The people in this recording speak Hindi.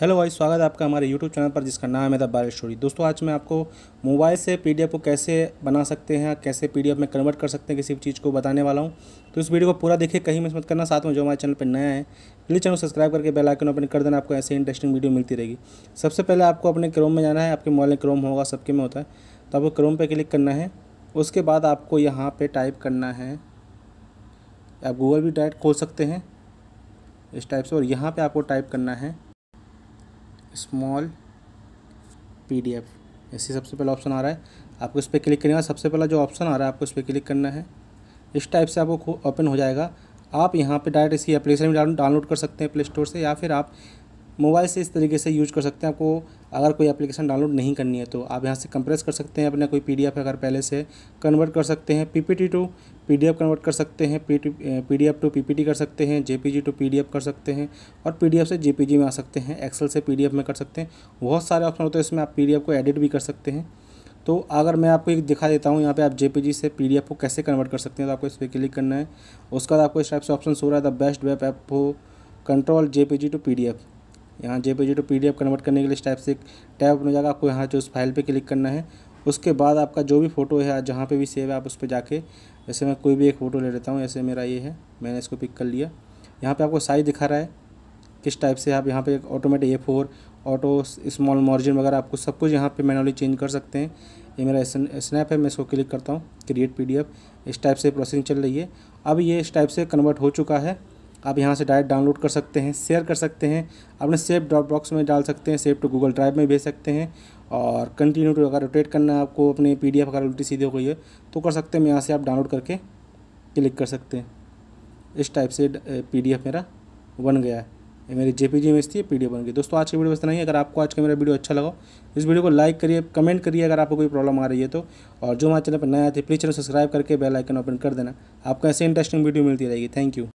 हेलो भाई स्वागत है आपका हमारे यूट्यूब चैनल पर जिसका नाम है द बारिश स्टोरी दोस्तों आज मैं आपको मोबाइल से पीडीएफ को कैसे बना सकते हैं कैसे पीडीएफ में कन्वर्ट कर सकते हैं किसी भी चीज़ को बताने वाला हूं तो इस वीडियो को पूरा देखिए कहीं मिस मत करना साथ में जो हमारे चैनल पर नया है प्लीज़ चैनल सब्सक्राइब करके बेलाइकन ओपन कर देना आपको ऐसे इंटरेस्टिंग वीडियो मिलती रहेगी सबसे पहले आपको अपने क्रोम में जाना है आपके मोबाइल में क्रोम होगा सबके में होता है तो आपको क्रोम पर क्लिक करना है उसके बाद आपको यहाँ पर टाइप करना है आप गूगल भी डायरेक्ट खोल सकते हैं इस टाइप से और यहाँ पर आपको टाइप करना है स्मॉल पीडीएफ ऐसे सबसे पहला ऑप्शन आ रहा है आपको इस पर क्लिक करने का सबसे पहला जो ऑप्शन आ रहा है आपको इस पर क्लिक करना है इस टाइप से आपको ओपन हो जाएगा आप यहाँ पे डायरेक्ट इसकी एप्लीकेशन भी डाउनलोड कर सकते हैं प्ले स्टोर से या फिर आप मोबाइल से इस तरीके से यूज कर सकते हैं आपको अगर कोई एप्लीकेशन डाउनलोड नहीं करनी है तो आप यहाँ से कंप्रेस कर सकते हैं अपना कोई पीडीएफ अगर पहले से कन्वर्ट कर सकते हैं पीपीटी टू पीडीएफ कन्वर्ट कर सकते हैं पीडीएफ टू पीपीटी कर सकते हैं जेपीजी टू पीडीएफ कर सकते हैं और पीडीएफ से जेपीजी में आ सकते हैं एक्सेल से पीडीएफ में कर सकते हैं बहुत सारे ऑप्शन होते हैं इसमें आप पीडीएफ को एडिट भी कर सकते हैं तो अगर मैं आपको एक दिखा देता हूँ यहाँ पे आप जेपीजी से पीडीएफ को कैसे कन्वर्ट कर सकते हैं तो आपको इस पर क्लिक करना है उसके बाद आपको इस टाइप से ऑप्शन हो रहा है द बेस्ट वेब ऐप हो कंट्रोल जी टू एफ़ यहाँ J P to P convert करने के लिए स्टेप से टैब ओपन हो जाएगा आपको यहाँ जो उस फाइल पे क्लिक करना है उसके बाद आपका जो भी फ़ोटो है जहाँ पे भी सेव है आप उस पर जाके जैसे मैं कोई भी एक फ़ोटो ले लेता हूँ ऐसे मेरा ये है मैंने इसको पिक कर लिया यहाँ पे आपको साइज़ दिखा रहा है किस टाइप से आप यहाँ पे automatic A four auto small margin वगैरह आपको सब कुछ यहाँ पे मैनुअली चेंज कर सकते हैं ये मेरा स्नैप है मैं इसको क्लिक करता हूँ क्रिएट पीडीएफ इस टाइप से प्रोसेसिंग चल रही है अब ये इस टाइप से कन्वर्ट हो चुका है आप यहाँ से डायरेक्ट डाउनलोड कर सकते हैं शेयर कर सकते हैं अपने सेव ड्रॉप बॉक्स में डाल सकते हैं सेव टू गूगल ड्राइव में भेज सकते हैं और कंटिन्यू टू अगर रोटेट करना है आपको अपने पी डी एफ अगर उल्टी सीधी हो गई है तो कर सकते हैं यहाँ से आप डाउनलोड करके क्लिक कर सकते हैं इस टाइप से पी डी एफ मेरा बन गया है ये मेरी जे पी जी में थी पी बन गई दोस्तों आज की वीडियो बस नहीं अगर आपको आज का मेरा वीडियो अच्छा लगा इस वीडियो को लाइक करिए कमेंट करिए अगर आपको कोई प्रॉब्लम आ रही है तो और जो हमारे चैनल पर नया थे प्लीज़ तो चैनल सब्सक्राइब करके बेल आइकन ओपन कर देना आपको ऐसे इंटरेस्टिंग वीडियो मिलती रहेगी थैंक यू